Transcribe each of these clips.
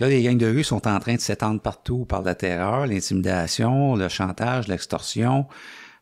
là, les gangs de rue sont en train de s'étendre partout par la terreur, l'intimidation, le chantage, l'extorsion.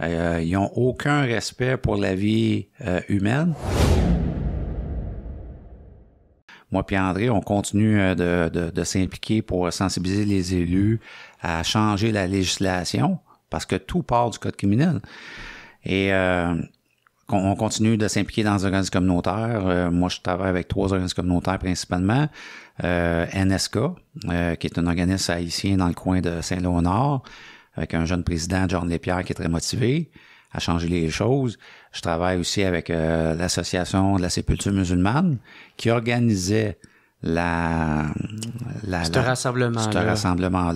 Euh, ils n'ont aucun respect pour la vie euh, humaine. Moi puis André, on continue euh, de, de s'impliquer pour sensibiliser les élus à changer la législation parce que tout part du code criminel. Et euh, on continue de s'impliquer dans les organismes communautaires. Euh, moi, je travaille avec trois organismes communautaires principalement. Euh, NSK, euh, qui est un organisme haïtien dans le coin de Saint-Léonard, avec un jeune président, John Lépierre, qui est très motivé à changer les choses. Je travaille aussi avec euh, l'Association de la sépulture musulmane, qui organisait la, la, ce rassemblement-là. Rassemblement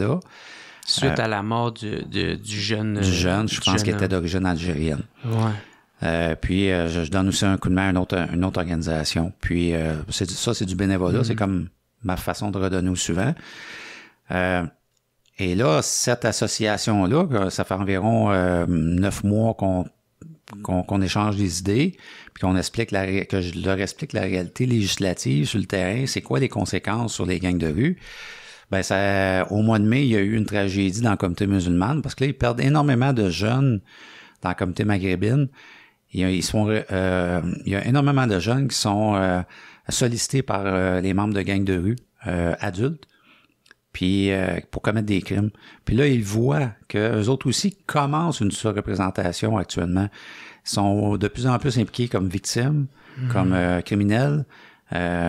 Suite à la mort du, jeune... Du jeune, je pense qu'il était d'origine algérienne. Ouais. Euh, puis euh, je, donne aussi un coup de main à une autre, organisation. Puis euh, c'est ça, c'est du bénévolat. Mm-hmm. C'est comme ma façon de redonner souvent. et là, cette association-là, ça fait environ neuf mois qu'on qu'on échange des idées, puis qu'on explique la, que je leur explique la réalité législative sur le terrain, c'est quoi les conséquences sur les gangs de rue. Ben ça, au mois de mai, il y a eu une tragédie dans la comité musulmane parce que perdent énormément de jeunes dans la comité maghrébine ils euh, il y a énormément de jeunes qui sont euh, sollicités par euh, les membres de gangs de rue adultes puis pour commettre des crimes. Puis là, ils voient qu'eux autres aussi commencent une surreprésentation actuellement. Ils sont de plus en plus impliqués comme victimes, mhm. comme criminels,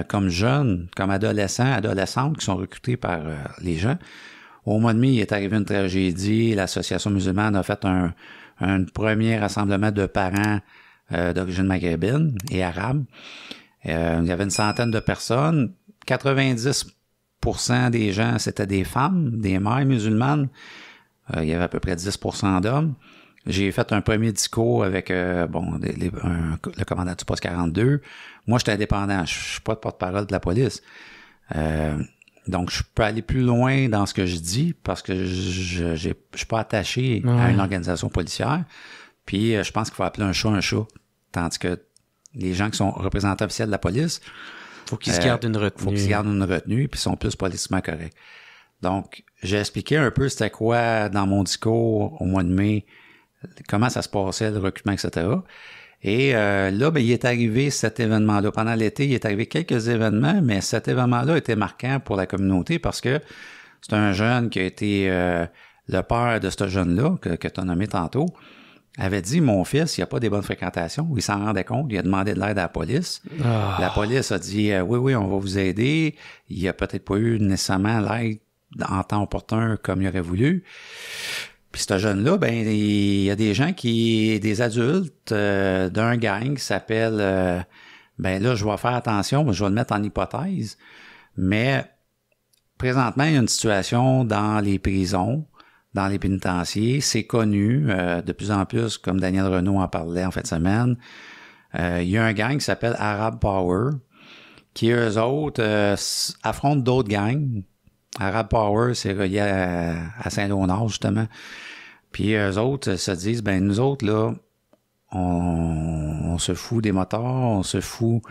comme jeunes, comme adolescents, adolescentes qui sont recrutés par les gens. Au mois de mai, il est arrivé une tragédie. L'association musulmane a fait un, un premier rassemblement de parents euh, d'origine maghrébine et arabe. Euh, il y avait une centaine de personnes. 90% des gens, c'était des femmes, des mères musulmanes. Euh, il y avait à peu près 10% d'hommes. J'ai fait un premier discours avec bon le commandant du poste 42. Moi, j'étais indépendant. Je suis pas de porte-parole de la police. Donc, je peux aller plus loin dans ce que je dis parce que je ne suis pas attaché à une organisation policière. Puis, euh, je pense qu'il faut appeler un chat un chat. Tandis que les gens qui sont représentants officiels de la police, faut qu'ils se euh, gardent une retenue. faut qu'ils gardent une retenue, puis sont plus politiquement corrects. Donc, j'ai expliqué un peu c'était quoi dans mon discours au mois de mai, comment ça se passait, le recrutement, etc. Et euh, là, ben, il est arrivé cet événement-là. Pendant l'été, il est arrivé quelques événements, mais cet événement-là était marquant pour la communauté parce que c'est un jeune qui a été euh, le père de ce jeune-là, que, que tu as nommé tantôt, avait dit Mon fils, il n'y a pas des bonnes fréquentations. Il s'en rendait compte, il a demandé de l'aide à la police. Ah. La police a dit euh, Oui, oui, on va vous aider. Il n'y a peut-être pas eu nécessairement l'aide en temps opportun comme il aurait voulu. Puis ce jeune-là, ben, il y a des gens qui, des adultes euh, d'un gang qui s'appelle, euh, ben là, je vais faire attention, je vais le mettre en hypothèse, mais présentement, il y a une situation dans les prisons, dans les pénitenciers, c'est connu euh, de plus en plus, comme Daniel Renault en parlait en fin de semaine. il y a un gang qui s'appelle Arab Power, qui eux autres affrontent d'autres gangs Arab Power, c'est relié à, Saint-Léonard, justement. Puis eux autres se disent, ben nous autres, là, on, se fout des motards, on se fout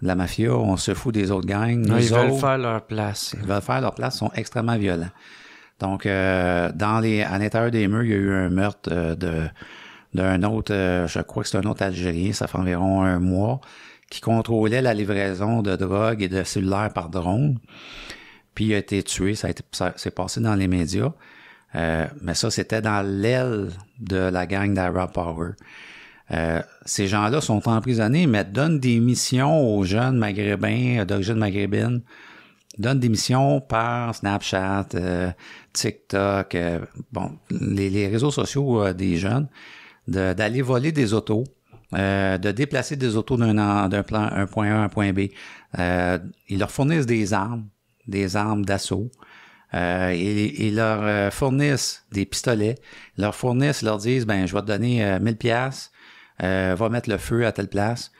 de la mafia, on se fout des autres gangs. ils veulent faire leur place. Ils veulent faire leur place, ils sont extrêmement violents. Donc, euh, dans les, à l'intérieur des murs, il y a eu un meurtre euh, de d'un autre, euh, je crois que c'est un autre Algérien, ça fait environ un mois, qui contrôlait la livraison de drogue et de cellulaires par drone. Puis il a été tué, ça, s'est passé dans les médias. Euh, mais ça, c'était dans l'aile de la gang d'Ara Power. Euh, ces gens-là sont emprisonnés, mais donnent des missions aux jeunes maghrébins, euh, d'origine maghrébine, donnent des missions par Snapchat, TikTok, bon, les, réseaux sociaux des jeunes, de, d'aller voler des autos, de déplacer des autos d'un, d'un plan, 1.1 point à un point B. ils leur fournissent des armes des armes d'assaut. Euh, et, leur euh, fournissent des pistolets, leur fournissent, leur disent, ben, je vais te donner 1000 euh, pièces, euh, va mettre le feu à telle place,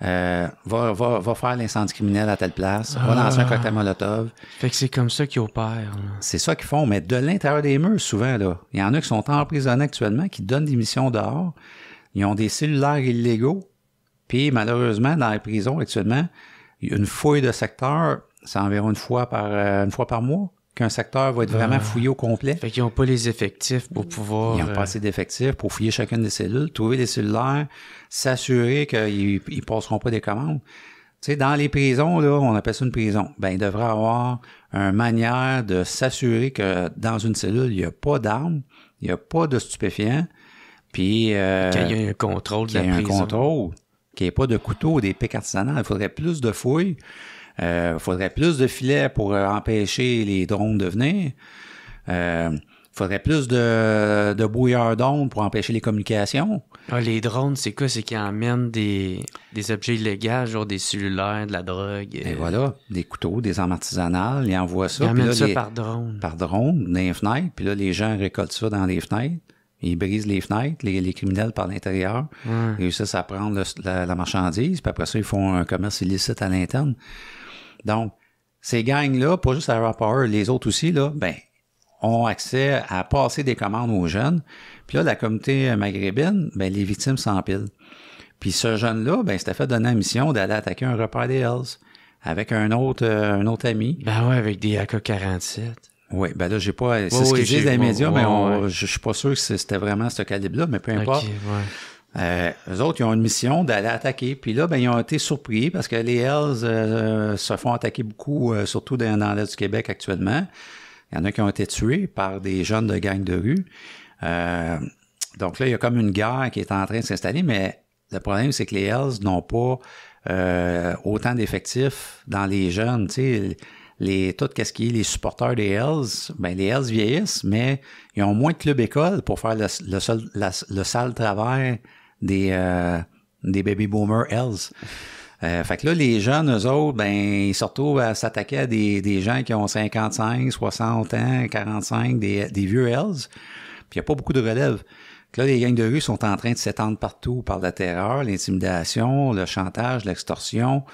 va, va, faire l'incendie criminel à telle place, va lancer un ah. cocktail Molotov. Fait que c'est comme ça qu'ils opèrent. C'est ça qu'ils font, mais de l'intérieur des murs, souvent, là. Il y en a qui sont emprisonnés actuellement, qui donnent des missions dehors. Ils ont des cellulaires illégaux. Puis, malheureusement, dans les prisons actuellement, une fouille de secteur c'est environ une fois par, euh, une fois par mois qu'un secteur va être vraiment ah. fouillé au complet. Fait qu'ils n'ont pas les effectifs pour pouvoir... Ils n'ont pas assez euh, d'effectifs pour fouiller chacune des cellules, trouver des cellulaires, s'assurer qu'ils ne passeront pas des commandes. Tu sais, dans les prisons, là, on appelle ça une prison. Ben, il devrait avoir une manière de s'assurer que dans une cellule, il n'y a pas d'armes, il n'y a pas de stupéfiants, puis... Euh, qu'il y a un contrôle de la prison. Qu'il y un contrôle, qu'il n'y ait pas de couteau ou des pics artisanales. Il faudrait plus de fouilles il euh, faudrait plus de filets pour euh, empêcher les drones de venir. Il euh, faudrait plus de, de brouilleurs d'ondes pour empêcher les communications. Ah, les drones, c'est quoi? C'est qu'ils emmènent des, objets illégaux, genre des cellulaires, de la drogue. Et voilà, des couteaux, des armes artisanales, ils envoient ça. Ils ça par drone. Par drone, dans les fenêtres. Puis là, les gens récoltent ça dans les fenêtres. Ils brisent les fenêtres, les, criminels par l'intérieur Ils réussissent à prendre la, la, marchandise, puis après ça, ils font un commerce illicite à l'interne. Donc, ces gangs-là, pas juste à Power, les autres aussi, là, ben, ont accès à passer des commandes aux jeunes. Puis là, la communauté maghrébine, ben, les victimes s'empilent. Puis ce jeune-là, ben, c'était fait donner la mission d'aller attaquer un repas des Hells avec un autre, euh, un autre ami. Ben ouais, avec des AK-47. Oui, ben là, j'ai pas. C'est ce qu'ils disent les médias, mais je suis pas sûr que c'était vraiment ce calibre-là, mais peu importe. Euh, eux autres, ils ont une mission d'aller attaquer. Puis là, ben, ils ont été surpris parce que les Hells euh, euh, se font attaquer beaucoup, euh, surtout dans, l'Est du Québec actuellement. Il y en a qui ont été tués par des jeunes de gangs de rue. donc là, il y a comme une guerre qui est en train de s'installer, mais le problème, c'est que les Hells n'ont pas autant d'effectifs dans les jeunes. sais, Les, tout ce qui est les supporters des Hells, ben les Hells vieillissent, mais ils ont moins de clubs écoles pour faire le, le sale travail des, euh, des baby boomers else. Euh, fait que là, les jeunes, eux autres, ben, ils se retrouvent à s'attaquer à des, des gens qui ont 55, 60 ans, 45, des, des vieux elves ». Puis il n'y a pas beaucoup de relève. là, les gangs de rue sont en train de s'étendre partout par la terreur, l'intimidation, le chantage, l'extorsion.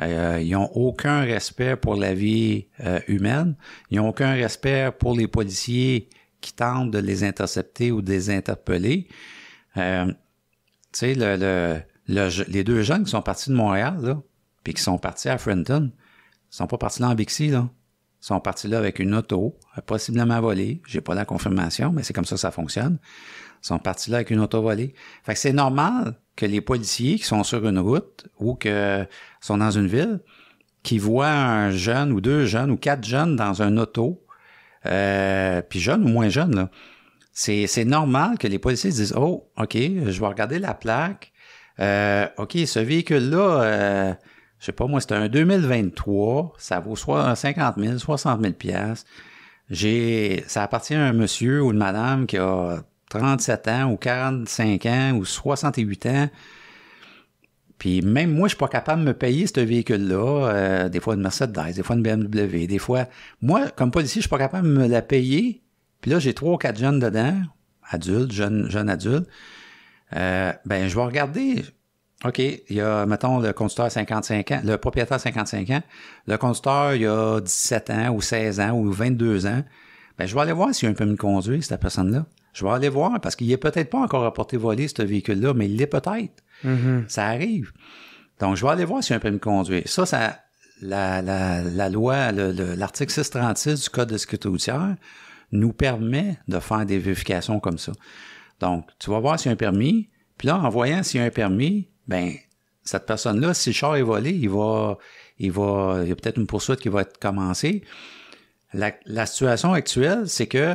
Euh, ils n'ont aucun respect pour la vie euh, humaine. Ils n'ont aucun respect pour les policiers qui tentent de les intercepter ou de les interpeller. Tu sais, le, les deux jeunes qui sont partis de Montréal, là, puis qui sont partis à Frenton, sont pas partis là en Bixi, là. Ils sont partis là avec une auto, euh, possiblement volée. J'ai pas la confirmation, mais c'est comme ça que ça fonctionne. Ils sont partis là avec une auto volée. Fait que c'est normal que les policiers qui sont sur une route ou que sont dans une ville, qui voient un jeune ou deux jeunes ou quatre jeunes dans un auto, euh, puis jeunes ou moins jeunes, là, c'est normal que les policiers disent Oh, OK, je vais regarder la plaque. Euh, OK, ce véhicule-là, euh, je sais pas moi, c'est un 2023, ça vaut soit 50 000, 60 000 J'ai, Ça appartient à un monsieur ou une madame qui a 37 ans ou 45 ans ou 68 ans. Puis même moi, je suis pas capable de me payer ce véhicule-là. Euh, des fois une Mercedes, des fois une BMW, des fois... Moi, comme policier, je suis pas capable de me la payer puis là, j'ai trois ou quatre jeunes dedans, adultes, jeunes, jeunes adultes. Euh, ben, je vais regarder. OK, il y a, mettons, le conducteur 55 ans, le propriétaire 55 ans, le conducteur, il y a 17 ans ou 16 ans ou 22 ans. Ben, je vais aller voir s'il y a un permis de conduire, cette personne-là. Je vais aller voir parce qu'il n'est peut-être pas encore apporté voler ce véhicule-là, mais il l'est peut-être. Mm-hmm. Ça arrive. Donc, je vais aller voir s'il y a un permis de conduire. Ça, ça la, la, la loi, l'article 636 du Code de sécurité routière nous permet de faire des vérifications comme ça. Donc, tu vas voir s'il y a un permis, puis là, en voyant s'il y a un permis, ben cette personne-là, si le char est volé, il va, il va, il y a peut-être une poursuite qui va être commencée. La, situation actuelle, c'est que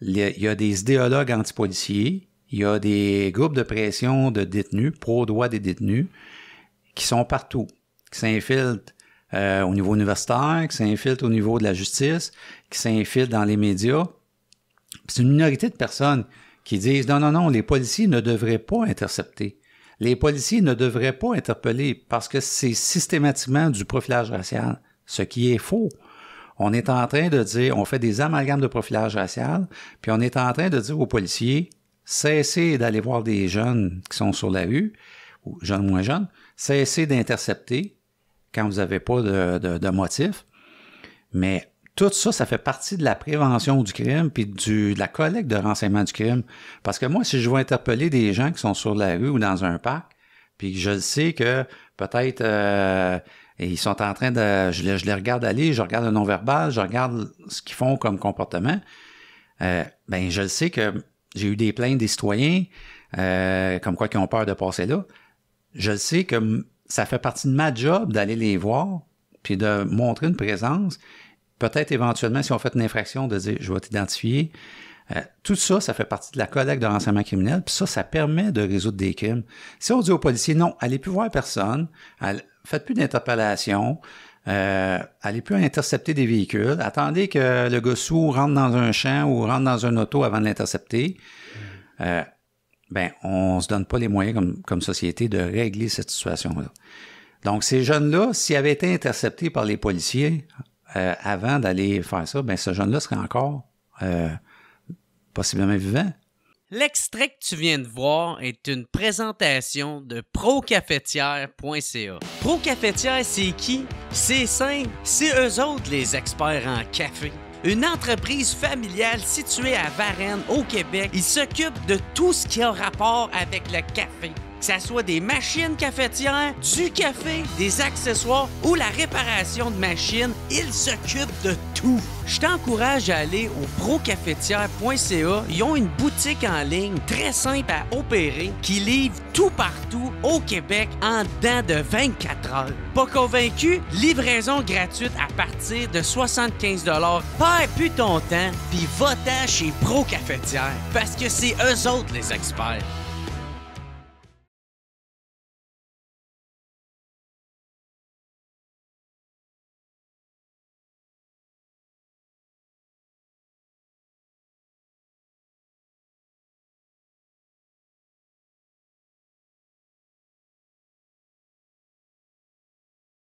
il y a des idéologues antipoliciers, il y a des groupes de pression de détenus, pro-droit des détenus, qui sont partout, qui s'infiltrent euh, au niveau universitaire, qui s'infiltrent au niveau de la justice, qui s'infiltrent dans les médias. C'est une minorité de personnes qui disent non, non, non, les policiers ne devraient pas intercepter. Les policiers ne devraient pas interpeller parce que c'est systématiquement du profilage racial, ce qui est faux. On est en train de dire, on fait des amalgames de profilage racial, puis on est en train de dire aux policiers, cessez d'aller voir des jeunes qui sont sur la rue, ou jeunes moins jeunes, cessez d'intercepter, quand vous n'avez pas de, de, motif. Mais tout ça, ça fait partie de la prévention du crime puis du, de la collecte de renseignements du crime. Parce que moi, si je veux interpeller des gens qui sont sur la rue ou dans un parc, puis je le sais que peut-être euh, ils sont en train de... Je les, je les regarde aller, je regarde le non-verbal, je regarde ce qu'ils font comme comportement. Euh, ben, je le sais que j'ai eu des plaintes des citoyens euh, comme quoi qui ont peur de passer là. Je le sais que ça fait partie de ma job d'aller les voir, puis de montrer une présence. Peut-être éventuellement, si on fait une infraction, de dire je vais t'identifier. Euh, tout ça, ça fait partie de la collecte de renseignements criminels, puis ça, ça permet de résoudre des crimes. Si on dit aux policiers, non, allez plus voir personne, faites plus d'interpellations, euh, allez plus intercepter des véhicules, attendez que le gossou rentre dans un champ ou rentre dans un auto avant de l'intercepter. Euh, ben on se donne pas les moyens comme, société de régler cette situation-là. Donc ces jeunes-là, s'ils avaient été interceptés par les policiers euh, avant d'aller faire ça, ben ce jeune-là serait encore euh, possiblement vivant. L'extrait que tu viens de voir est une présentation de procafetière.ca. Procafetière, c'est qui? C'est ça. c'est eux autres les experts en café une entreprise familiale située à Varennes, au Québec. Il s'occupe de tout ce qui a rapport avec le café que ce soit des machines cafetières, du café, des accessoires ou la réparation de machines, ils s'occupent de tout. Je t'encourage à aller au procafetière.ca. Ils ont une boutique en ligne très simple à opérer qui livre tout partout au Québec en dedans de 24 heures. Pas convaincu? Livraison gratuite à partir de 75 Pas plus ton temps, puis va-t'en chez Pro parce que c'est eux autres les experts.